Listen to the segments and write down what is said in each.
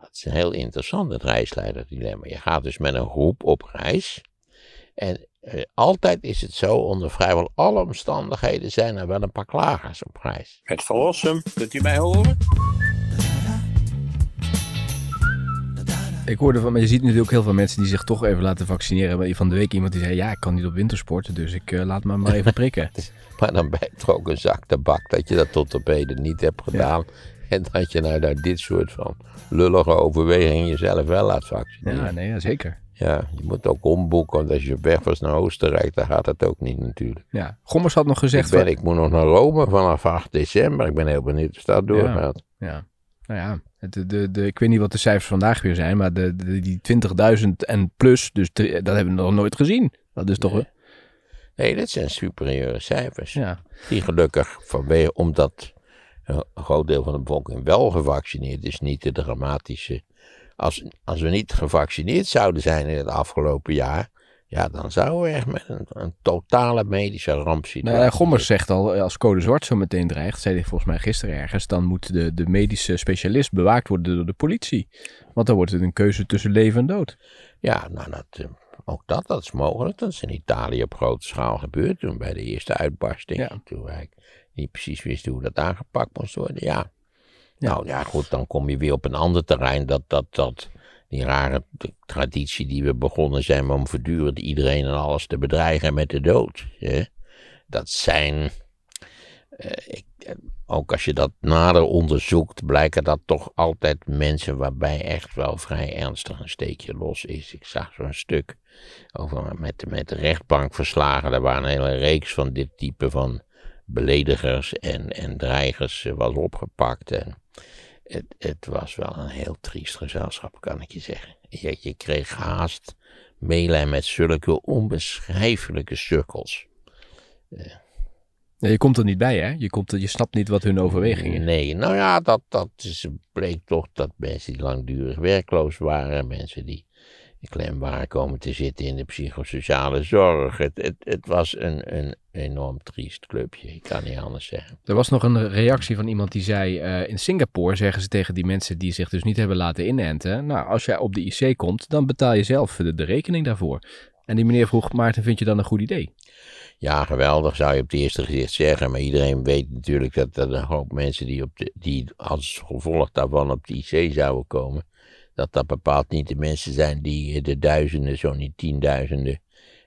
Dat is een heel interessant, het reisleiderdilemma. Je gaat dus met een groep op reis. En eh, altijd is het zo, onder vrijwel alle omstandigheden zijn er wel een paar klagers op reis. Het verlossen, kunt u mij horen? Ik hoorde van, maar je ziet natuurlijk heel veel mensen die zich toch even laten vaccineren. Van de week iemand die zei, ja, ik kan niet op wintersporten, dus ik eh, laat me maar even prikken. maar dan ben je toch ook een zak tabak dat je dat tot op heden niet hebt gedaan. En dat je nou daar dit soort van lullige overwegingen jezelf wel laat vaccineren. Ja, nee, zeker. Ja, je moet ook omboeken, want als je weg was naar Oostenrijk, dan gaat dat ook niet natuurlijk. Ja, Gommers had nog gezegd... Ik, ben, ik moet nog naar Rome vanaf 8 december. Ik ben heel benieuwd of dat doorgaat. Ja, ja. nou ja, de, de, de, ik weet niet wat de cijfers vandaag weer zijn, maar de, die 20.000 en plus, dus dat hebben we nog nooit gezien. Dat is toch... Nee. dat zijn superieure cijfers. Ja. Die gelukkig vanwege, omdat een groot deel van de bevolking wel gevaccineerd is, niet de dramatische. Als, als we niet gevaccineerd zouden zijn in het afgelopen jaar, ja, dan zouden we echt met een, een totale medische ramp zitten. Nou, Gommers zegt al, eh, als code zwart zo meteen dreigt, zei hij volgens mij gisteren ergens, dan moet de, de medische specialist bewaakt worden door de politie. Want dan wordt het een keuze tussen leven en dood. Ja, nou, eh, ook dat, dat is mogelijk. Dat is in Italië op grote schaal gebeurd toen bij de eerste uitbarsting. Ja. Toen niet precies wisten hoe dat aangepakt moest worden. Ja. Nou ja, goed, dan kom je weer op een ander terrein. Dat, dat, dat, die rare traditie die we begonnen zijn om voortdurend iedereen en alles te bedreigen met de dood. Hè? Dat zijn. Eh, ik, eh, ook als je dat nader onderzoekt, blijken dat toch altijd mensen waarbij echt wel vrij ernstig een steekje los is. Ik zag zo'n stuk over met, met de rechtbank Er waren een hele reeks van dit type van beledigers en, en dreigers was opgepakt. En het, het, was wel een heel triest gezelschap, kan ik je zeggen. Je, je kreeg haast meelijden met zulke onbeschrijfelijke cirkels. je komt er niet bij, hè? Je, komt er, je snapt niet wat hun overwegingen. Nee, nou ja, dat, dat is, bleek toch dat mensen die langdurig werkloos waren, mensen die de klem komen te zitten in de psychosociale zorg. Het, het, was een, een enorm triest clubje, ik kan niet anders zeggen. Er was nog een reactie van iemand die zei, eh, in Singapore zeggen ze tegen die mensen die zich dus niet hebben laten inenten, nou als jij op de IC komt, dan betaal je zelf de, rekening daarvoor. En die meneer vroeg, Maarten, vind je dan een goed idee? Ja, geweldig zou je op het eerste gezicht zeggen. Maar iedereen weet natuurlijk dat er een hoop mensen die, op de, die als gevolg daarvan op de IC zouden komen dat dat bepaald niet de mensen zijn die eh, de duizenden, zo niet tienduizenden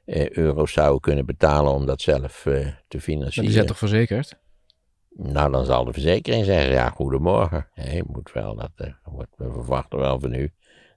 eh, euro's zouden kunnen betalen om dat zelf eh, te financieren. Maar die zijn toch verzekerd? Nou, dan zal de verzekering zeggen, ja, goedemorgen. Hey, moet wel, dat, wordt, we verwachten wel van u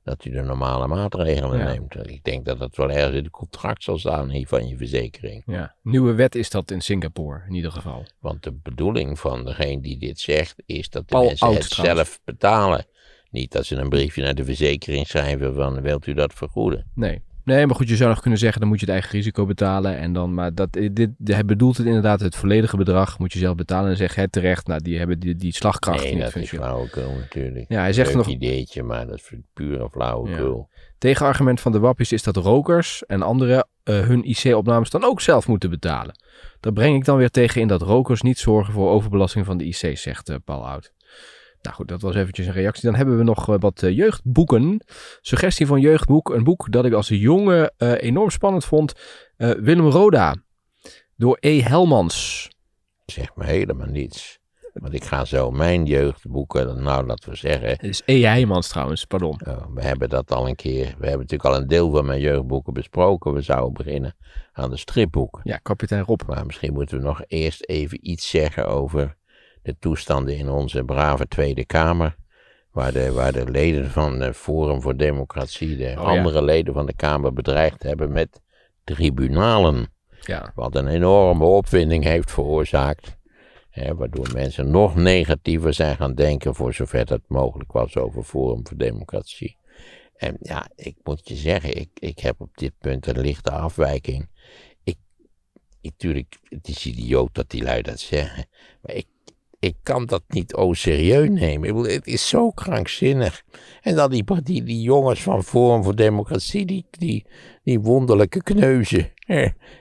dat u de normale maatregelen neemt. Ik denk dat dat wel ergens in het contract zal staan hier van je verzekering. Ja, nieuwe wet is dat in Singapore in ieder geval. Want de bedoeling van degene die dit zegt is dat de mensen het zelf betalen. Niet dat ze een briefje naar de verzekering schrijven van wilt u dat vergoeden? Nee. Nee, maar goed, je zou nog kunnen zeggen, dan moet je het eigen risico betalen. En dan, maar dat, eh, dit, hij bedoelt het inderdaad, het volledige bedrag moet je zelf betalen. En zeggen het terecht, nou, die hebben die, die slagkracht nee, niet. dat is flauwekul natuurlijk. Ja, hij zegt Leuk nog... ideetje, maar dat is pure flauwekul. Tegenargument van de wappies is dat rokers en anderen eh, hun IC-opnames dan ook zelf moeten betalen. Daar breng ik dan weer tegen in dat rokers niet zorgen voor overbelasting van de IC, zegt eh, Paul Oud. Nou goed, dat was eventjes een reactie. Dan hebben we nog eh, wat eh, jeugdboeken. Suggestie van jeugdboek. Een boek dat ik als jongen eh, enorm spannend vond. Willem Roda. Door E. Helmans. Zeg me helemaal niets. Want ik ga zo mijn jeugdboeken, nou laten we zeggen. Het is E. Heijmans trouwens, pardon. Oh, we hebben dat al een keer. We hebben natuurlijk al een deel van mijn jeugdboeken besproken. We zouden beginnen aan de stripboeken. Ja, kapitein Rob. Maar misschien moeten we nog eerst even iets zeggen over de toestanden in onze brave Tweede Kamer. Waar de, waar de leden van eh, Forum voor Democratie de oh andere leden van de Kamer bedreigd hebben met tribunalen. Ja. Wat een enorme opwinding heeft veroorzaakt. Hè, waardoor mensen nog negatiever zijn gaan denken, voor zover dat mogelijk was, over Forum voor Democratie. En ja, ik moet je zeggen, ik, ik heb op dit punt een lichte afwijking. Ik, natuurlijk, het is idioot dat die lui dat zeggen. Maar ik ik kan dat niet oh serieus nemen. het is zo krankzinnig. En dan die, die, die jongens van Forum voor Democratie, die, die, die wonderlijke kneuzen,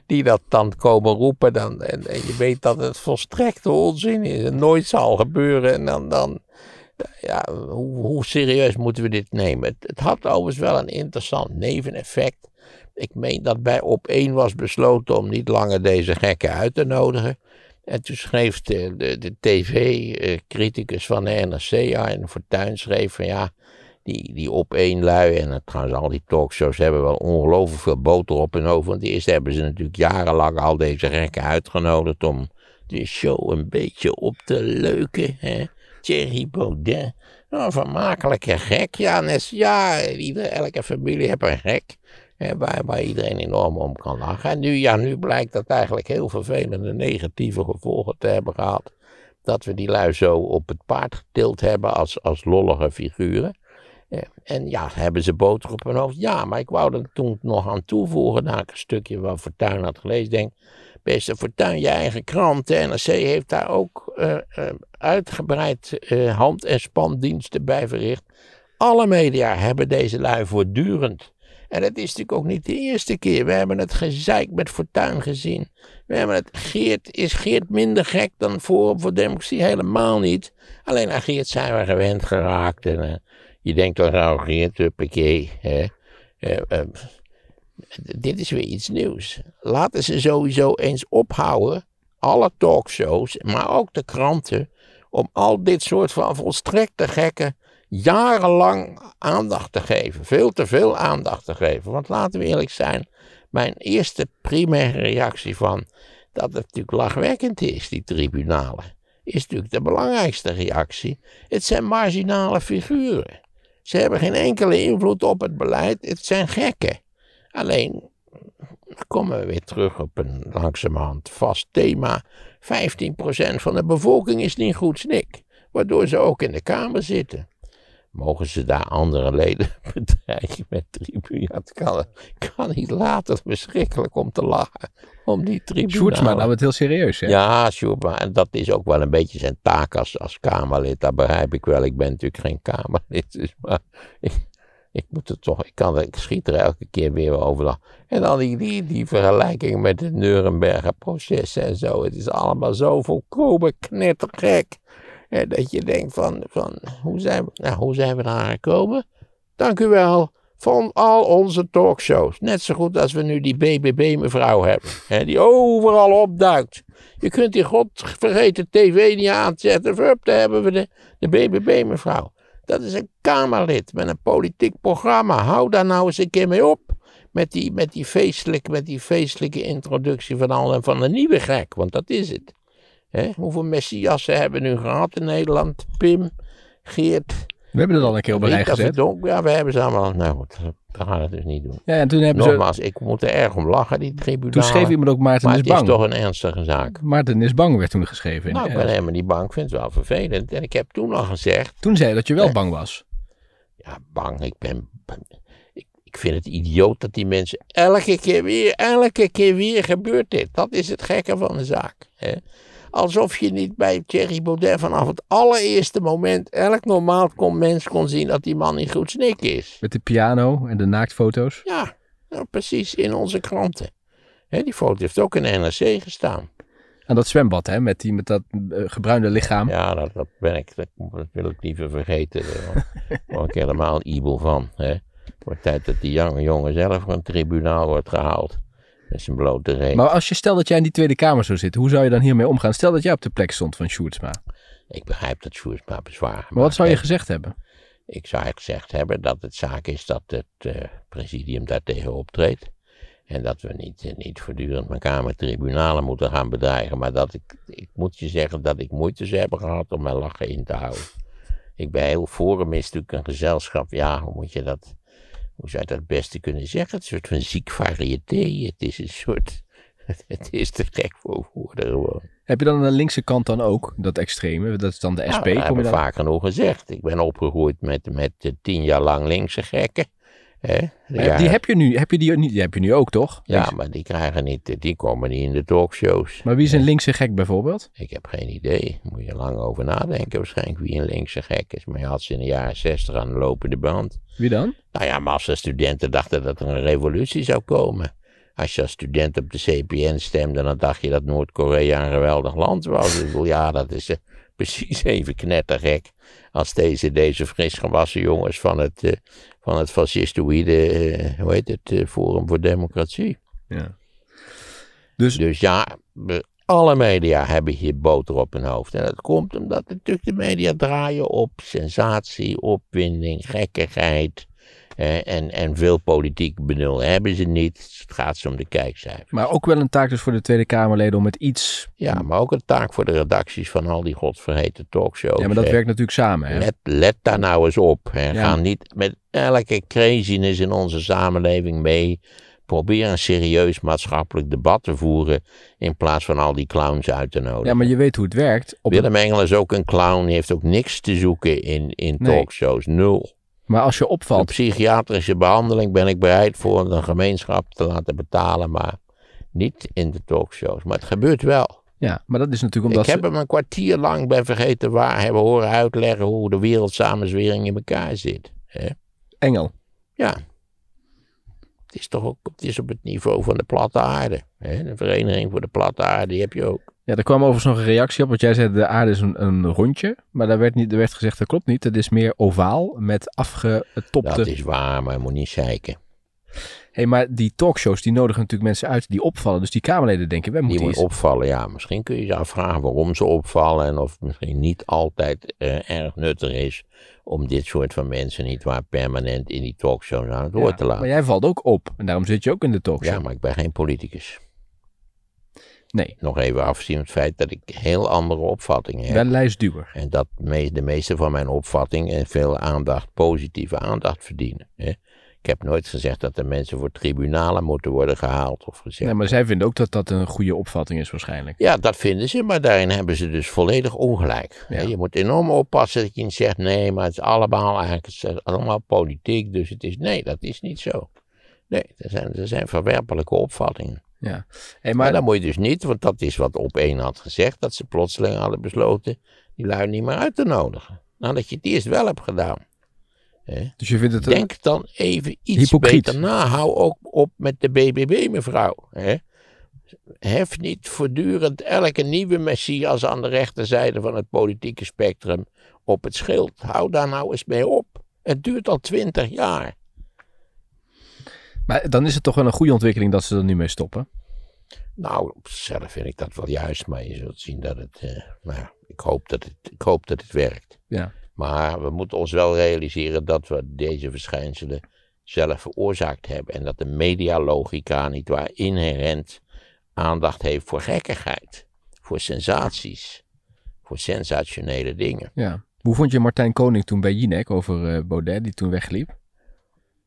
die dat dan komen roepen. Dan, en, en je weet dat het volstrekte onzin is en nooit zal gebeuren. En dan, dan ja, hoe, hoe serieus moeten we dit nemen? Het, had overigens wel een interessant neveneffect. Ik meen dat bij op één was besloten om niet langer deze gekken uit te nodigen. En toen schreef de, de, de tv-criticus van de NRC, Arjen Fortuyn, schreef van ja, die, die op één lui en trouwens al die talkshows hebben wel ongelooflijk veel boter op hun hoofd. Want eerst hebben ze natuurlijk jarenlang al deze rekken uitgenodigd om de show een beetje op te leuken. Hè? Thierry Baudet, nou, vermakelijke gek. Ja, net, ja ieder, elke familie heeft een gek. Waar, iedereen enorm om kan lachen. En nu, ja, nu blijkt dat eigenlijk heel vervelende negatieve gevolgen te hebben gehad. Dat we die lui zo op het paard getild hebben als, als lollige figuren. En ja, hebben ze boter op hun hoofd? Ja, maar ik wou er toen nog aan toevoegen, na een stukje wat Fortuin had gelezen, denk, beste Fortuin, je eigen krant, de NRC heeft daar ook eh, eh, uitgebreid eh, hand- en spandiensten bij verricht. Alle media hebben deze lui voortdurend en het is natuurlijk ook niet de eerste keer. We hebben het gezeik met Fortuin gezien. We hebben het, Geert, is Geert minder gek dan Forum voor Democratie? Helemaal niet. Alleen aan Geert zijn we gewend geraakt. En, eh, je denkt dan nou, Geert, huppakee. Hè? Eh, eh, dit is weer iets nieuws. Laten ze sowieso eens ophouden, alle talkshows, maar ook de kranten, om al dit soort van volstrekte gekken jarenlang aandacht te geven. Veel te veel aandacht te geven. Want laten we eerlijk zijn, mijn eerste primaire reactie van dat het natuurlijk lachwekkend is, die tribunalen, is natuurlijk de belangrijkste reactie. Het zijn marginale figuren. Ze hebben geen enkele invloed op het beleid. Het zijn gekken. Alleen, komen we weer terug op een langzamerhand vast thema. 15% van de bevolking is niet goed snik, waardoor ze ook in de Kamer zitten mogen ze daar andere leden bedreigen met tribune. Het kan, kan niet later verschrikkelijk om te lachen. Om die tribune. Sjoerdsma nam het heel serieus, hè? Ja, Sjoerdsma. En dat is ook wel een beetje zijn taak als, als Kamerlid. Dat begrijp ik wel. Ik ben natuurlijk geen Kamerlid. Dus maar ik, moet het toch, ik, kan, ik schiet er elke keer weer over. En dan die, die, vergelijking met het Nuremberger proces en zo. Het is allemaal zo volkomen knettergek. Eh, dat je denkt van, van hoe, zijn we, nou, hoe zijn we daar gekomen? Dank u wel van al onze talkshows. Net zo goed als we nu die BBB-mevrouw hebben, hè, die overal opduikt. Je kunt die godvergeten tv niet aanzetten. Vup, daar hebben we de, de BBB-mevrouw. Dat is een Kamerlid met een politiek programma. Hou daar nou eens een keer mee op. Met die, met die, feestelijke, met die feestelijke introductie van al en van een nieuwe gek, want dat is het. Hoeveel messiassen hebben we nu gehad in Nederland? Pim, Geert. We hebben het al een keer op een gezet. ja, we hebben ze allemaal. Nou goed, we gaan het dus niet doen. Ja, en toen hebben Nogmaals, ze... ik moet er erg om lachen, die tribunalen. Toen schreef iemand ook Maarten is bang. Maar het is toch een ernstige zaak. Maarten is bang werd toen geschreven. Nou, ik ben helemaal niet bang. Ik vind het wel vervelend. En ik heb toen al gezegd... Toen zei je dat je wel eh, bang was. Ja, bang. Ik ben... Ik, vind het idioot dat die mensen elke keer weer, elke keer weer gebeurt dit. Dat is het gekke van de zaak. Hè? Alsof je niet bij Thierry Baudet vanaf het allereerste moment elk normaal kon, mens kon zien dat die man niet goed snik is. Met de piano en de naaktfoto's? Ja, nou, precies in onze kranten. die foto heeft ook in de NRC gestaan. En dat zwembad, hè? Met, die, met dat uh, gebruinde lichaam. Ja, dat, dat ben ik. Dat, wil ik liever vergeten. Eh, Daar word ik helemaal ibel van. Het wordt tijd dat die jonge jongen zelf van het tribunaal wordt gehaald is een blote reden. Maar als je stel dat jij in die Tweede Kamer zou zitten, hoe zou je dan hiermee omgaan? Stel dat jij op de plek stond van Sjoerdsma. Ik begrijp dat Sjoerdsma bezwaar Maar wat zou je gezegd hebben? Ik zou gezegd hebben dat het zaak is dat het uh, presidium daartegen optreedt. En dat we niet, eh, niet voortdurend elkaar met tribunalen moeten gaan bedreigen. Maar dat ik, ik moet je zeggen dat ik moeite ze hebben gehad om mijn lachen in te houden. Ik ben heel forum is natuurlijk een gezelschap. Ja, hoe moet je dat hoe zou je dat het beste kunnen zeggen? Het is een soort van ziek variété. Het is een soort. Het is te gek voor woorden gewoon. Heb je dan aan de linkse kant dan ook dat extreme? Dat is dan de SP? Nou, dat heb ik vaker vaker gezegd. Ik ben opgegroeid met, met tien jaar lang linkse gekken. Hè? Die heb je nu, heb je die, die heb je nu ook toch? Ja, maar die krijgen niet, die komen niet in de talkshows. Maar wie is een linkse gek bijvoorbeeld? Ik heb geen idee. Moet je lang over nadenken waarschijnlijk wie een linkse gek is. Maar je had ze in de jaren zestig aan de lopende band. Wie dan? Nou ja, studenten dachten dat er een revolutie zou komen. Als je als student op de CPN stemde, dan dacht je dat Noord-Korea een geweldig land was. ik bedoel, ja, dat is... Eh, precies even knettergek als deze, deze gewassen jongens van het, eh, van het fascistoïde, eh, hoe heet het, eh, Forum voor Democratie. Ja. Dus... dus ja, alle media hebben hier boter op hun hoofd. En dat komt omdat natuurlijk de media draaien op sensatie, opwinding, gekkigheid. Eh, en, en veel politiek benul hebben ze niet. Het gaat ze om de kijkcijfers. Maar ook wel een taak dus voor de Tweede Kamerleden om met iets... Ja, maar ook een taak voor de redacties van al die godverheten talkshows. Ja, maar dat werkt natuurlijk samen. Hè? Let, let, daar nou eens op. Hè. Ga niet met elke craziness in onze samenleving mee. Probeer een serieus maatschappelijk debat te voeren. In plaats van al die clowns uit te nodigen. Ja, maar je weet hoe het werkt. Op Willem Engel is ook een clown. Die heeft ook niks te zoeken in, in talkshows. Nul. Maar als je opvalt. Op psychiatrische behandeling ben ik bereid voor een gemeenschap te laten betalen, maar niet in de talkshows. Maar het gebeurt wel. Ja, maar dat is natuurlijk omdat. Ik heb hem een kwartier lang bij Vergeten Waar hebben horen uitleggen hoe de wereldsamenzwering in elkaar zit. Hè? Engel. Ja. Het is toch ook het is op het niveau van de platte aarde. Hè? De Vereniging voor de Platte Aarde, die heb je ook. Ja, er kwam overigens nog een reactie op, want jij zei de aarde is een, rondje. Maar daar werd, niet, er werd gezegd, dat klopt niet. Het is meer ovaal met afgetopte... Dat is waar, maar je moet niet zeiken. hey, maar die talkshows die nodigen natuurlijk mensen uit die opvallen. Dus die Kamerleden denken, wij moeten Die opvallen, ja. Misschien kun je je afvragen waarom ze opvallen. En of het misschien niet altijd eh, erg nuttig is om dit soort van mensen niet waar permanent in die talkshows aan het door te laten. Maar jij valt ook op en daarom zit je ook in de talkshow. Ja, maar ik ben geen politicus. Nee. Nog even afzien het feit dat ik heel andere opvattingen heb. Wel lijstduur. En dat de meeste van mijn opvattingen veel aandacht, positieve aandacht verdienen. Hè? Ik heb nooit gezegd dat er mensen voor tribunalen moeten worden gehaald of gezegd. Nee, maar zij vinden ook dat dat een goede opvatting is waarschijnlijk. Ja, dat vinden ze, maar daarin hebben ze dus volledig ongelijk. Ja. Je moet enorm oppassen dat je niet zegt, nee, maar het is allemaal eigenlijk allemaal politiek, dus het is... Nee, dat is niet zo. Nee, er zijn, er zijn verwerpelijke opvattingen. Ja. Hey, maar... dat moet je dus niet, want dat is wat op één had gezegd, dat ze plotseling hadden besloten die lui niet meer uit te nodigen. Nadat nou, je het eerst wel hebt gedaan. Dus je vindt het Denk eh, dan even iets beter na. Hou ook op met de BBB, mevrouw. Hef niet voortdurend elke nieuwe messias aan de rechterzijde van het politieke spectrum op het schild. Hou daar nou eens mee op. Het duurt al twintig jaar. Maar dan is het toch wel een goede ontwikkeling dat ze er nu mee stoppen? Nou, zelf vind ik dat wel juist, maar je zult zien dat het. Eh, nou, ik hoop dat het, ik hoop dat het werkt. Ja. Maar we moeten ons wel realiseren dat we deze verschijnselen zelf veroorzaakt hebben. En dat de medialogica niet waar inherent aandacht heeft voor gekkigheid, voor sensaties, voor sensationele dingen. Ja. Hoe vond je Martijn Koning toen bij Jinek over eh, Baudet, die toen wegliep?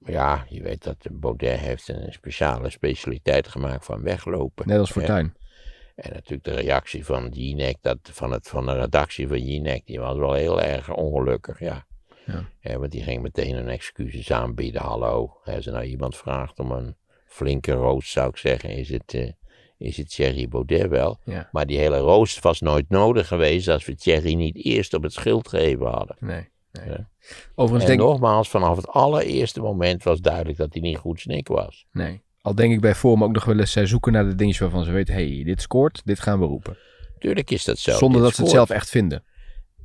Ja, je weet dat Baudet heeft een speciale specialiteit gemaakt van weglopen. Net als Fortuyn. En natuurlijk de reactie van Jinek, dat, van, het, van de redactie van Jinek, die was wel heel erg ongelukkig, ja. ja. want die ging meteen een excuses aanbieden, hallo. Als er nou iemand vraagt om een flinke roos, zou ik zeggen, is het, uh, is het Thierry Baudet wel. Ja. Maar die hele roos was nooit nodig geweest als we Thierry niet eerst op het schild gegeven hadden. Nee en denk... nogmaals, vanaf het allereerste moment was duidelijk dat hij niet goed snik was. Nee. Al denk ik bij forum ook nog wel eens, zij eh, zoeken naar de dingetjes waarvan ze weten, hey, dit scoort, dit gaan we roepen. Tuurlijk is dat zo. Zonder dat ze het zelf echt vinden.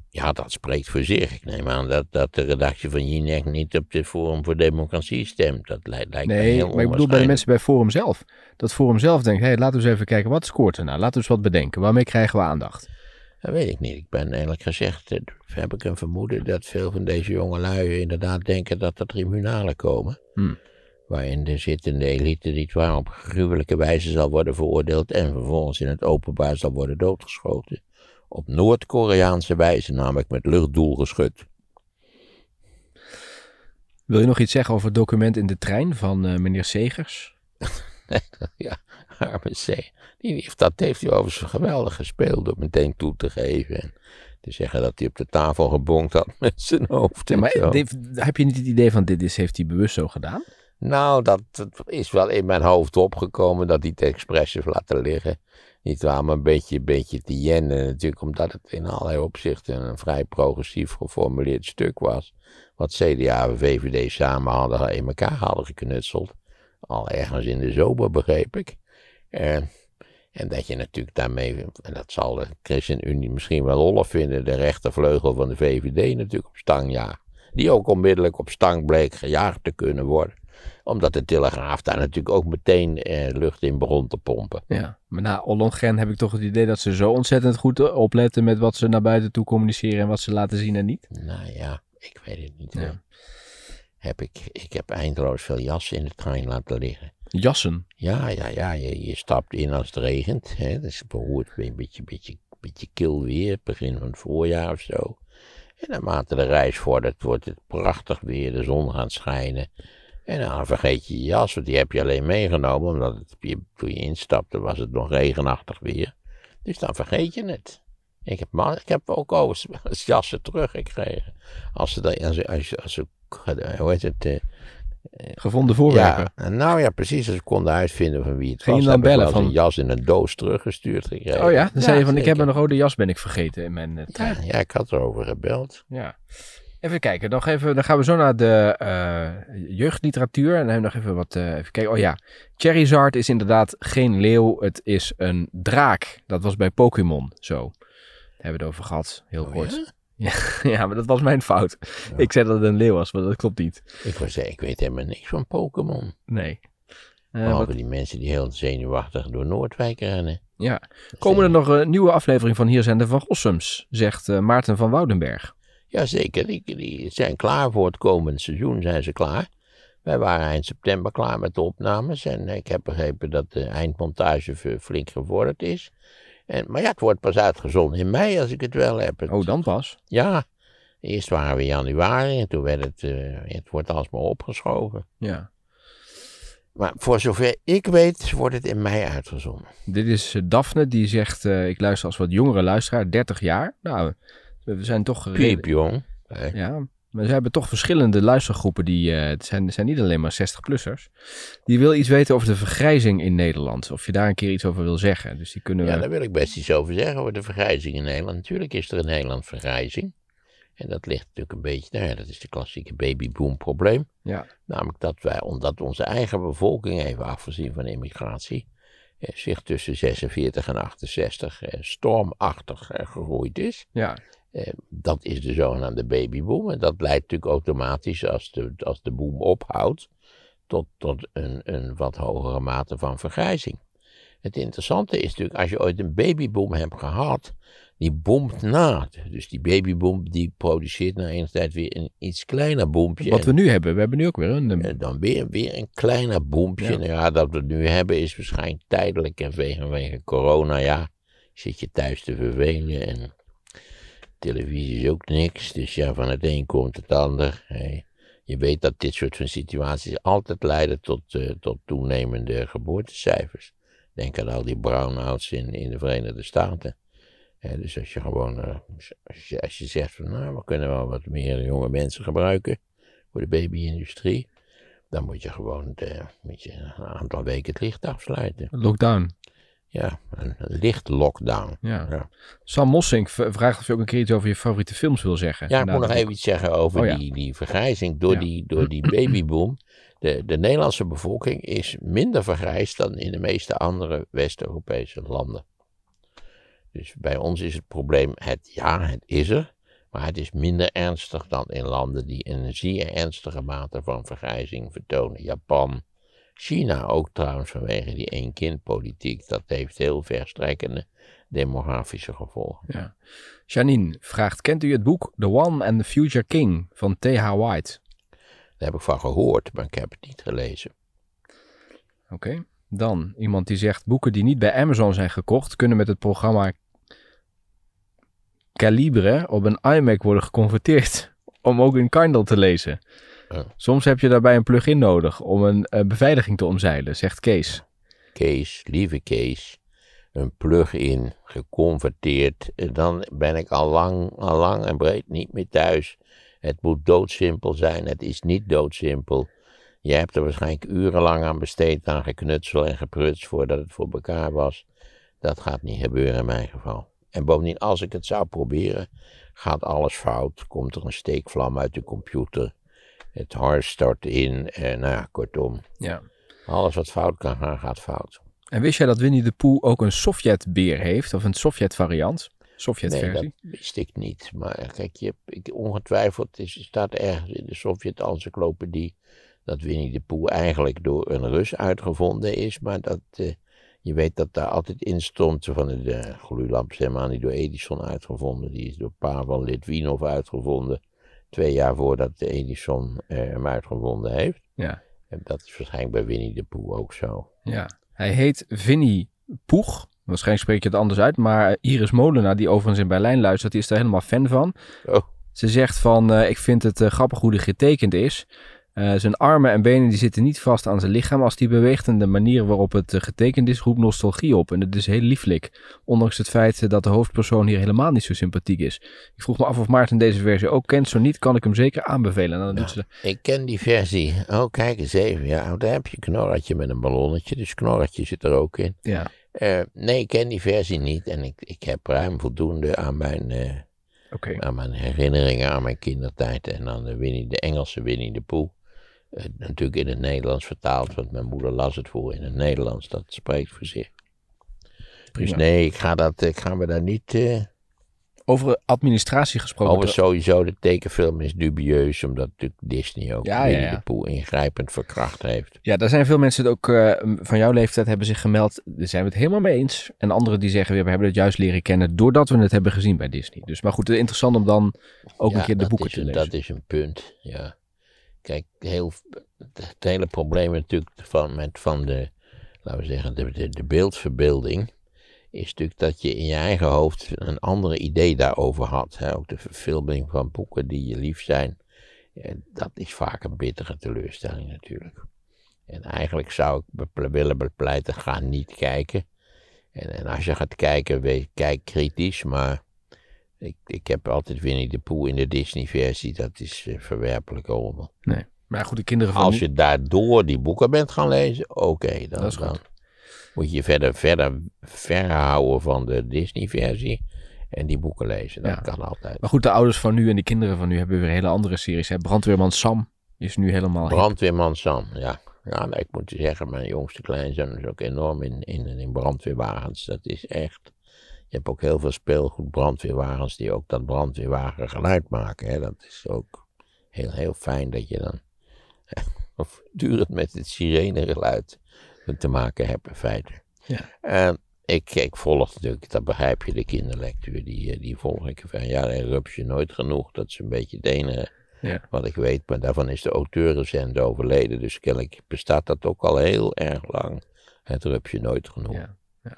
Ja, dat spreekt voor zich. Ik neem aan dat, dat de redactie van Jinek niet op de Forum voor Democratie stemt. Dat lijkt, lijkt nee, maar ik bedoel bij de mensen bij Forum zelf. Dat Forum zelf denkt, hé, hey, laten we eens even kijken, wat scoort er nou? Laten we eens wat bedenken. Waarmee krijgen we aandacht? Dat weet ik niet. Ik ben eerlijk gezegd, eh, heb ik een vermoeden dat veel van deze jonge lui inderdaad denken dat er tribunalen komen. Hmm. Waarin de zittende elite die waar op gruwelijke wijze zal worden veroordeeld en vervolgens in het openbaar zal worden doodgeschoten. Op Noord-Koreaanse wijze, namelijk met luchtdoel geschud. Wil je nog iets zeggen over het document in de trein van eh, meneer Segers? ja, arme C. Die heeft, dat heeft hij overigens geweldig gespeeld door meteen toe te geven. En te zeggen dat hij op de tafel gebonkt had met zijn hoofd. maar heb je niet het idee van dit is, heeft hij bewust zo gedaan? Nou, dat, is wel in mijn hoofd opgekomen dat hij het expres heeft laten liggen. Niet waar, maar een beetje, een beetje te jennen natuurlijk, omdat het in allerlei opzichten een vrij progressief geformuleerd stuk was. Wat CDA en VVD samen hadden in elkaar hadden geknutseld. Al ergens in de zomer begreep ik en dat je natuurlijk daarmee, en dat zal de ChristenUnie misschien wel hollig vinden, de rechtervleugel van de VVD natuurlijk op stang jaagt. Die ook onmiddellijk op stang bleek gejaagd te kunnen worden omdat de Telegraaf daar natuurlijk ook meteen eh, lucht in begon te pompen. Ja, maar na Ollongren heb ik toch het idee dat ze zo ontzettend goed eh, opletten met wat ze naar buiten toe communiceren en wat ze laten zien en niet. Nou ja, ik weet het niet. Ja. Heb ik, ik heb eindeloos veel jassen in de trein laten liggen. Jassen. Ja, ja, ja. Je, je stapt in als het regent. Hè. Dat is weer een beetje, beetje, beetje kil weer, begin van het voorjaar of zo. En naarmate de reis vordert, wordt het prachtig weer, de zon gaat schijnen. En dan vergeet je je jas, want die heb je alleen meegenomen, omdat het, je, toen je instapte was het nog regenachtig weer. Dus dan vergeet je het. Ik heb, ik heb ook overigens jassen teruggekregen. Als ze, als als als hoe heet het, eh, gevonden voorwerpen. Ja, nou ja, precies. Als ik konden uitvinden van wie het Ging was, dan bellen van... een jas in een doos teruggestuurd gekregen. Oh ja, dan zei je van, ik heb een rode jas ben ik vergeten in mijn eh, trein. Ja, ik had erover gebeld. Ja. Even kijken, nog even, dan gaan we zo naar de eh, jeugdliteratuur. En dan hebben we nog even wat, eh, even kijken. Oh ja, Charizard is inderdaad geen leeuw, het is een draak. Dat was bij Pokémon zo. Daar hebben we het over gehad, heel oh, kort. Ja, maar dat was mijn fout. Ik zei dat het een leeuw was, maar dat klopt niet. Ik, zeggen, ik weet helemaal niks van Pokémon. Nee. Uh, Behalve die mensen die heel zenuwachtig door Noordwijk rennen. Ja. Komen er nog een eh, nieuwe aflevering van Hier zijn de Van Gossums, zegt eh, Maarten van Woudenberg. Jazeker, die, die zijn klaar voor het komende seizoen, zijn ze klaar. Wij waren eind september klaar met de opnames en ik heb begrepen dat de eindmontage flink gevorderd is. En, maar ja, het wordt pas uitgezonden in mei als ik het wel heb. oh, dan pas? Ja. Eerst waren we januari en toen werd het, uh, het wordt alsmaar opgeschoven. Ja. Maar voor zover ik weet, wordt het in mei uitgezonden. Dit is Daphne, die zegt, eh, ik luister als wat jongere luisteraar, 30 jaar. Nou, we zijn toch... Piep jong. Ja, maar ze hebben toch verschillende luistergroepen. Die, eh, het zijn, zijn niet alleen maar 60-plussers. Die wil iets weten over de vergrijzing in Nederland. Of je daar een keer iets over wil zeggen. Dus die kunnen ja, daar wil ik best iets over zeggen. Over de vergrijzing in Nederland. Natuurlijk is er in Nederland vergrijzing. En dat ligt natuurlijk een beetje, daar nou dat is de klassieke babyboom probleem. Ja. Namelijk dat wij, omdat onze eigen bevolking, even afgezien van immigratie, eh, zich tussen 46 en 68 eh, stormachtig eh, gegroeid is. Ja. Eh, dat is de zogenaamde babyboom. En dat leidt natuurlijk automatisch, als de, als de boom ophoudt, tot, tot een, een wat hogere mate van vergrijzing. Het interessante is natuurlijk, als je ooit een babyboom hebt gehad, die boomt na. Dus die babyboom die produceert na een tijd weer een iets kleiner boompje. Wat we nu hebben, we hebben nu ook weer een... En eh, dan weer, weer een kleiner boompje. Ja. Nou dat we nu hebben is waarschijnlijk tijdelijk en vanwege corona, ja, zit je thuis te vervelen en televisie is ook niks. Dus ja, van het een komt het ander. Je weet dat dit soort van situaties altijd leiden tot, eh, tot toenemende geboortecijfers. Denk aan al die brownouts in, in de Verenigde Staten. dus als je gewoon, eh, als, je, als je zegt van nou, we kunnen wel wat meer jonge mensen gebruiken voor de babyindustrie. Dan moet je gewoon eh, moet je een aantal weken het licht afsluiten. Lockdown ja, een licht lockdown. Ja. Sam Mossink vraagt of je ook een keer iets over je favoriete films wil zeggen. Ja, ik nou, moet nog even iets zeggen over oh die, die vergrijzing door, die, door die babyboom. De, de Nederlandse bevolking is minder vergrijsd dan in de meeste andere West-Europese landen. Dus bij ons is het probleem, het, ja, het is er, maar het is minder ernstig dan in landen die een zeer ernstige mate van vergrijzing vertonen. Japan, China ook trouwens vanwege die één-kind-politiek. Dat heeft heel verstrekkende demografische gevolgen. Ja. Janine vraagt, kent u het boek The One and the Future King van T.H. White? Daar heb ik van gehoord, maar ik heb het niet gelezen. Oké, dan iemand die zegt, boeken die niet bij Amazon zijn gekocht, kunnen met het programma Calibre op een iMac worden geconverteerd om ook in Kindle te lezen. Soms heb je daarbij een plugin nodig om een eh, beveiliging te omzeilen, zegt Kees. Kees, lieve Kees, een plug-in geconverteerd, dan ben ik al lang, al lang en breed niet meer thuis. Het moet doodsimpel zijn, het is niet doodsimpel. Je hebt er waarschijnlijk urenlang aan besteed, aan geknutsel en gepruts voordat het voor elkaar was. Dat gaat niet gebeuren in mijn geval. En bovendien, als ik het zou proberen, gaat alles fout. Komt er een steekvlam uit de computer het huis start in en nou ja, kortom. Alles wat fout kan gaan, gaat fout. En wist jij dat Winnie de Pooh ook een Sovjetbeer heeft, of een Sovjet-variant? Sovjet-versie? Nee, dat wist ik niet. Maar kijk, je, ik, ongetwijfeld is, staat ergens in de Sovjet-encyclopedie dat Winnie de Poe eigenlijk door een Rus uitgevonden is. Maar dat, eh, je weet dat daar altijd stond van de, de gloeilamp is helemaal niet door Edison uitgevonden. Die is door Pavel Litwinov uitgevonden. Twee jaar voordat de Edison eh, hem uitgevonden heeft. Ja. En dat is waarschijnlijk bij Winnie de Poe ook zo. Ja, hij heet Winnie Poeg. Waarschijnlijk spreek je het anders uit, maar eh, Iris Molenaar, die overigens in Berlijn luistert, die is er helemaal fan van. Oh. Ze zegt van, eh, ik vind het grappig hoe hij getekend is. Eh, zijn armen en benen die zitten niet vast aan zijn lichaam als die beweegt. En de manier waarop het eh, getekend is roept nostalgie op. En het is heel lieflijk. Ondanks het feit eh, dat de hoofdpersoon hier helemaal niet zo sympathiek is. Ik vroeg me af of Maarten deze versie ook kent. Zo niet kan ik hem zeker aanbevelen. Nou, dan doet ze... Ik ken die versie. Oh, kijk eens even. Ja, daar heb je knorretje met een ballonnetje. Dus knorretje zit er ook in. Ja. nee, ik ken die versie niet. En ik, ik heb ruim voldoende aan mijn... Aan mijn herinneringen aan mijn kindertijd en aan de, Winnie, de Engelse Winnie de Pooh. Eh, natuurlijk in het Nederlands vertaald, want mijn moeder las het voor in het Nederlands. Dat spreekt voor zich. Dus nee, ik ga, dat, ik ga me daar niet... Eh, over administratie gesproken. Over sowieso, de tekenfilm is dubieus, omdat natuurlijk Disney ook ja, ja, de poel ingrijpend verkracht heeft. Ja, daar zijn veel mensen het ook eh, van jouw leeftijd hebben zich gemeld. Daar zijn we het helemaal mee eens. En anderen die zeggen, we hebben het juist leren kennen doordat we het hebben gezien bij Disney. Dus, maar goed, interessant om dan ook een keer de boeken te lezen. dat is een punt, ja. Kijk, heel, het hele probleem natuurlijk van, met, van de, laten we zeggen, de, de, beeldverbeelding is natuurlijk dat je in je eigen hoofd een andere idee daarover had. Hè? Ook de verfilming van boeken die je lief zijn, eh, dat is vaak een bittere teleurstelling natuurlijk. En eigenlijk zou ik willen bepleiten, ga niet kijken. En, en als je gaat kijken, kijk kritisch, maar ik, ik heb altijd Winnie de Pooh in de Disney-versie. Dat is eh, verwerpelijk allemaal. Nee. Maar goed, de kinderen van Als je daardoor die boeken bent gaan lezen, oké. dan, dan moet je verder, verder verhouden van de Disney-versie. En die boeken lezen. Dat kan altijd. Maar goed, de ouders van nu en de kinderen van nu hebben weer hele andere series. Hè? Brandweerman Sam is nu helemaal. Brandweerman Sam, ja. Ja, nou, ik moet zeggen, mijn jongste kleinzoon is ook enorm in, in, in brandweerwagens. Dat is echt. Je hebt ook heel veel speelgoed brandweerwagens die ook dat brandweerwagen geluid maken. Hè. Dat is ook heel, heel fijn dat je dan voortdurend met het geluid te maken hebt in feite. Ja. En ik, ik volg natuurlijk, dat begrijp je, de kinderlectuur, die, eh, die volg ik. Van, ja, en Rupsje nooit genoeg, dat is een beetje het Ja. Wat ik weet, maar daarvan is de auteur recent overleden. Dus kennelijk bestaat dat ook al heel erg lang. Het rupsje nooit genoeg. Ja. Ja.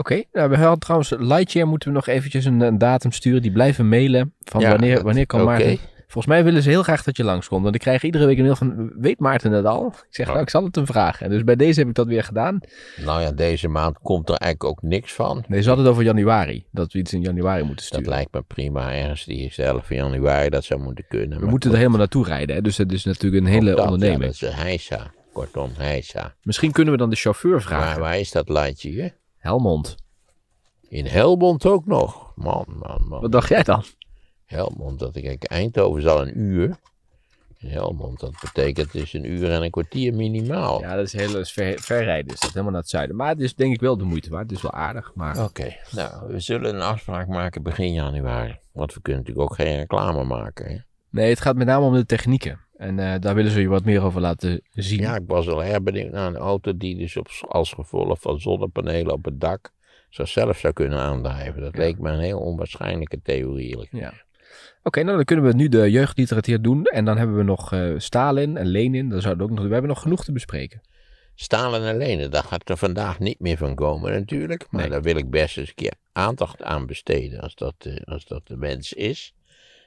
Oké, okay. Nou, we hadden trouwens Lightyear moeten we nog eventjes een, datum sturen. Die blijven mailen van wanneer, wanneer kan Maarten. Volgens mij willen ze heel graag dat je langskomt. Want ik krijg iedere week een mail van, weet Maarten het al? Ik zeg, oh. nou, ik zal het hem vragen. dus bij deze heb ik dat weer gedaan. Nou ja, deze maand komt er eigenlijk ook niks van. Nee, ze hadden het over januari. Dat we iets in januari moeten sturen. Dat lijkt me prima. Ergens die is 11 januari, dat zou moeten kunnen. We moeten er helemaal naartoe rijden. Hè? Dus dat is natuurlijk een hele onderneming. Ja, dat is een heisa. Kortom, heisa. Misschien kunnen we dan de chauffeur vragen. Maar waar is dat lightje? Helmond. In Helmond ook nog. Man, man, man. Wat dacht jij dan? Helmond, dat ik Eindhoven is al een uur. Helmond, dat betekent dus een uur en een kwartier minimaal. Ja, dat is, heel, ver, verrijden, dus dat is helemaal naar het zuiden. Maar het is denk ik wel de moeite waard, het is wel aardig. Maar... Oké, nou, we zullen een afspraak maken begin januari. Want we kunnen natuurlijk ook geen reclame maken. Hè? Nee, het gaat met name om de technieken. En eh, daar willen ze je wat meer over laten zien. Ja, ik was al erg benieuwd naar een auto die dus op, als gevolg van zonnepanelen op het dak zichzelf zou kunnen aandrijven. Dat leek me een heel onwaarschijnlijke theorie. Ja. Oké, nou dan kunnen we nu de jeugdliteratuur doen. En dan hebben we nog eh, Stalin en Lenin. Daar zouden we, ook nog, we hebben nog genoeg te bespreken. Stalin en Lenin, daar gaat er vandaag niet meer van komen natuurlijk. Maar daar wil ik best eens een keer aandacht aan besteden als dat, eh, als dat de wens is.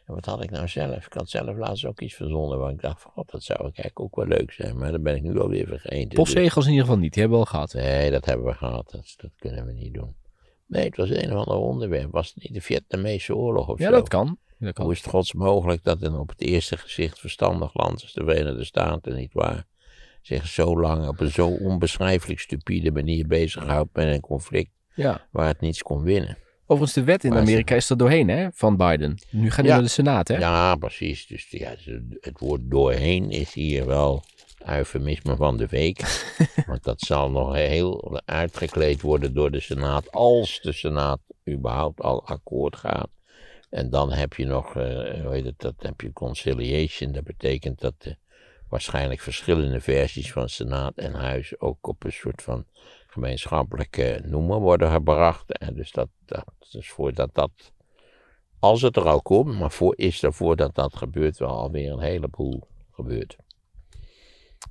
En wat had ik nou zelf? Ik had zelf laatst ook iets verzonden. waar ik dacht van, oh, dat zou ik eigenlijk ook wel leuk zijn. Maar dat ben ik nu alweer vergeten. Dus Postzegels in ieder geval niet, die hebben we al gehad. Nee, dat hebben we gehad. Dat, dat kunnen we niet doen. Nee, het was een of ander onderwerp. Was het niet de Vietnamese oorlog of zo? Ja, dat kan. dat kan. Hoe is het gods mogelijk dat een op het eerste gezicht verstandig land als de Verenigde Staten, niet waar, zich zo lang op een zo onbeschrijfelijk stupide manier bezighoudt met een conflict waar het niets kon winnen. Overigens, de wet in Amerika is er doorheen, hè, van Biden. Nu gaat hij naar de Senaat, hè? Ja, precies. Dus ja, het woord doorheen is hier wel eufemisme van de week. Want dat zal nog heel uitgekleed worden door de Senaat. Als de Senaat überhaupt al akkoord gaat. En dan heb je nog, uh, hoe heet het, dat heb je conciliation. Dat betekent dat de, waarschijnlijk verschillende versies van Senaat en Huis ook op een soort van gemeenschappelijke noemen worden gebracht. En dus dat, is voordat dat, als het er al komt, maar voor, is er voordat dat gebeurt wel alweer een heleboel gebeurd.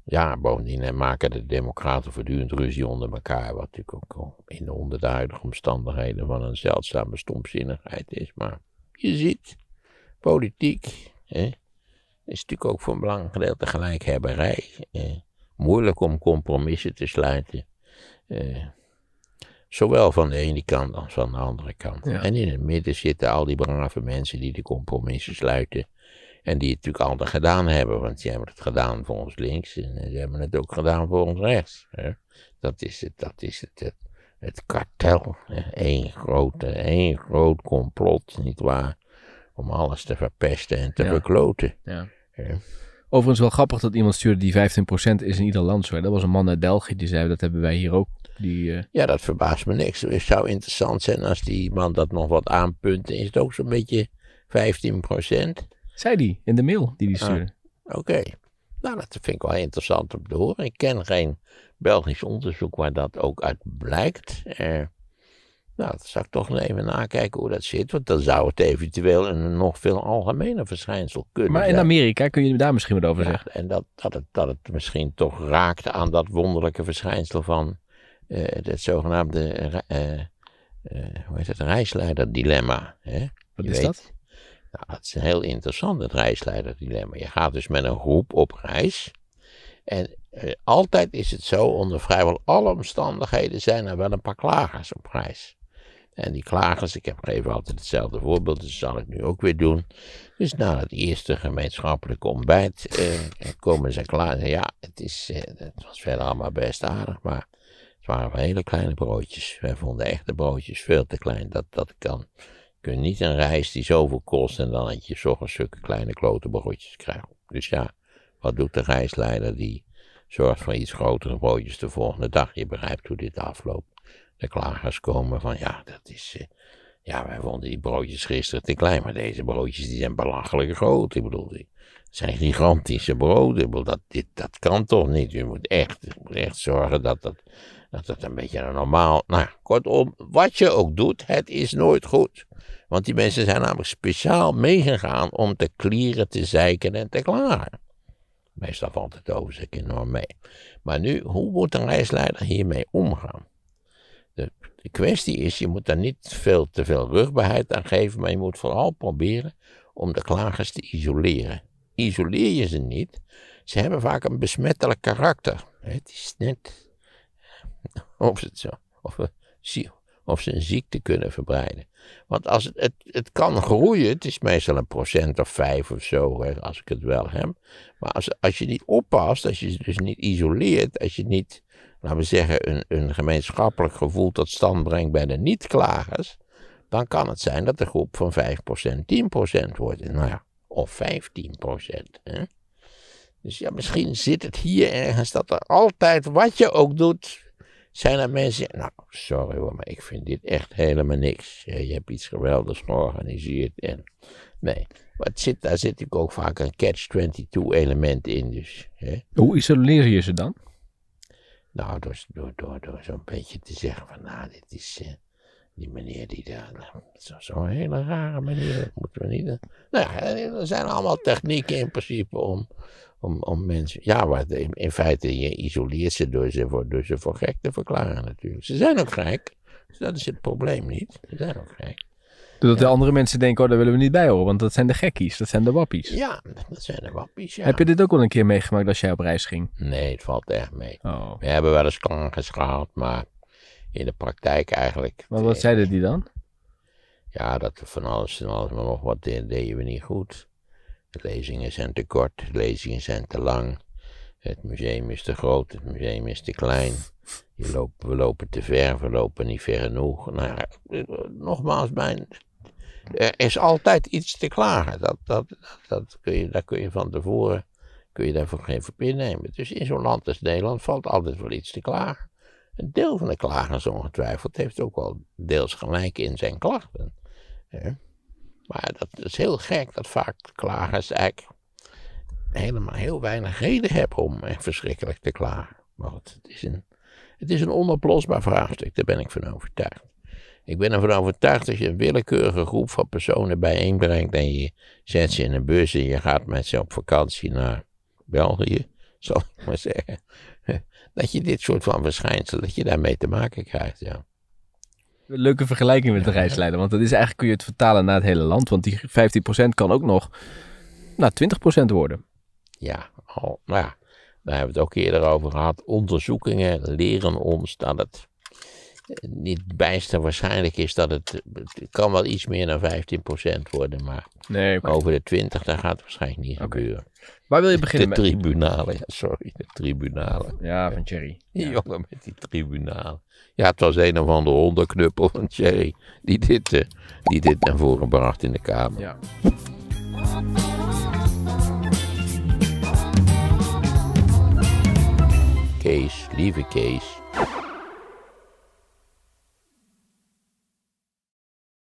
Ja, bovendien maken de democraten voortdurend ruzie onder elkaar, wat natuurlijk ook in de onder de huidige omstandigheden van een zeldzame stomzinnigheid is. Maar je ziet, politiek hè, is natuurlijk ook voor een belangrijk gedeelte gelijkhebberij. moeilijk om compromissen te sluiten eh, zowel van de ene kant als van de andere kant. En in het midden zitten al die brave mensen die de compromissen sluiten. En die het natuurlijk altijd gedaan hebben, want ze hebben het gedaan voor ons links en ze hebben het ook gedaan voor ons rechts. Hè. Dat is het, dat is het, het, kartel. Eén groot, één groot complot, nietwaar? Om alles te verpesten en te verkloten. Ja. Overigens wel grappig dat iemand stuurde die 15% is in ieder land zo. Dat was een man uit België die zei dat hebben wij hier ook. Die, eh, Ja, dat verbaast me niks. Het zou interessant zijn als die man dat nog wat aanpunt. Is het ook zo'n beetje 15%? Zei die in de mail die die ah, stuurde. Oké. Nou, dat vind ik wel interessant om te horen. Ik ken geen Belgisch onderzoek waar dat ook uit blijkt. Uh, nou, dat zou ik toch even nakijken hoe dat zit. Want dan zou het eventueel een nog veel algemener verschijnsel kunnen Maar in Amerika kun je daar misschien wat over zeggen. En dat, dat, het, dat het misschien toch raakt aan dat wonderlijke verschijnsel van eh, het zogenaamde eh, eh, hoe heet het, reisleiderdilemma. Hè? Wat is dat? Nou, dat is een heel interessant, het reisleiderdilemma. Je gaat dus met een groep op reis. En altijd is het zo, onder vrijwel alle omstandigheden zijn er wel een paar klagers op reis. En die klagers, ik heb gegeven altijd hetzelfde voorbeeld, dus dat zal ik nu ook weer doen. Dus na het eerste gemeenschappelijke ontbijt eh, eh, komen ze klaar. ja, het, is, eh, het was verder allemaal best aardig, maar het waren hele kleine broodjes. Wij vonden echte broodjes veel te klein. Dat, dat kan. Je kunt niet een reis die zoveel kost en dan dat je een zulke kleine klote broodjes krijgt. Dus ja, wat doet de reisleider die zorgt voor iets grotere broodjes de volgende dag? Je begrijpt hoe dit afloopt de klagers komen van ja, dat is. Eh, ja, wij vonden die broodjes gisteren te klein, maar deze broodjes die zijn belachelijk groot. Ik bedoel, die zijn gigantische broden. dat, dit, dat kan toch niet? U moet echt, echt zorgen dat dat, dat dat een beetje normaal. Nou, kortom, wat je ook doet, het is nooit goed. Want die mensen zijn namelijk speciaal meegegaan om te klieren, te zeiken en te klagen. Meestal valt het overzicht enorm mee. Maar nu, hoe moet een reisleider hiermee omgaan? De kwestie is, je moet daar niet veel, te veel rugbaarheid aan geven, maar je moet vooral proberen om de klagers te isoleren. Isoleer je ze niet, ze hebben vaak een besmettelijk karakter. Het is net of ze, zo, of, eh, of ze een ziekte kunnen verbreiden. Want als het, het, het, kan groeien, het is meestal een procent of vijf of zo, als ik het wel heb. Maar als, als je niet oppast, als je ze dus niet isoleert, als je niet laten we zeggen, een, een gemeenschappelijk gevoel tot stand brengt bij de niet-klagers, dan kan het zijn dat de groep van 5% 10% wordt. Nou ja, of 15%. Hè? Dus ja, misschien zit het hier ergens dat er altijd, wat je ook doet, zijn er mensen. Nou, sorry hoor, maar ik vind dit echt helemaal niks. Je hebt iets geweldigs georganiseerd en. Nee. Maar zit, daar zit ik ook vaak een catch-22 element in. Dus, hè? Hoe isoleer je ze dan? Nou, door, door, door, door zo'n beetje te zeggen van, nou, dit is eh, die meneer die daar, nou, zo'n hele rare manier dat moeten we niet. Eh. Nou, er zijn allemaal technieken in principe om, om, om mensen, ja, wat in, feite, je isoleert ze door ze, voor, door ze voor gek te verklaren natuurlijk. Ze zijn ook gek, dus dat is het probleem niet, ze zijn ook gek. Doordat de andere mensen denken, oh, daar willen we niet bij horen. Want dat zijn de gekkies, dat zijn de wappies. Ja, dat zijn de wappies, ja. Heb je dit ook al een keer meegemaakt als jij op reis ging? Nee, het valt echt mee. Oh. We hebben wel eens klankers gehad, maar in de praktijk eigenlijk... Maar wat zeiden die dan? Ja, dat we van alles en alles, maar nog wat deden, we niet goed. De lezingen zijn te kort, de lezingen zijn te lang. Het museum is te groot, het museum is te klein. Je loopt, we lopen te ver, we lopen niet ver genoeg. Nou, ja eh, nogmaals, mijn er is altijd iets te klagen. Dat, dat, dat kun je, daar kun je van tevoren kun je daarvoor geen verpin nemen. Dus in zo'n land als Nederland valt altijd wel iets te klagen. Een deel van de klagers ongetwijfeld heeft ook wel deels gelijk in zijn klachten. Maar dat is heel gek dat vaak klagers eigenlijk helemaal heel weinig reden hebben om eh, verschrikkelijk te klagen. Maar het is een, het is een onoplosbaar vraagstuk, daar ben ik van overtuigd. Ik ben ervan overtuigd dat je een willekeurige groep van personen bijeenbrengt en je zet ze in een bus en je gaat met ze op vakantie naar België, zal ik maar zeggen. Dat je dit soort van verschijnsel, dat je daarmee te maken krijgt, ja. Leuke vergelijking met de reisleider, want dat is eigenlijk kun je het vertalen naar het hele land, want die 15% kan ook nog naar 20% worden. Ja, al, nou ja, daar hebben we het ook eerder over gehad. Onderzoekingen leren ons dat het niet bijster waarschijnlijk is dat het, het kan wel iets meer dan 15% worden, maar nee, over de 20, daar gaat het waarschijnlijk niet okay. gebeuren. Waar wil je beginnen? De met... tribunalen, ja, sorry, de tribunalen. Ja, van Thierry. Die jongen met die tribunalen. Ja, het was een of andere hondenknuppel van Thierry die dit, eh, die dit naar voren bracht in de Kamer. Ja. Kees, lieve Kees.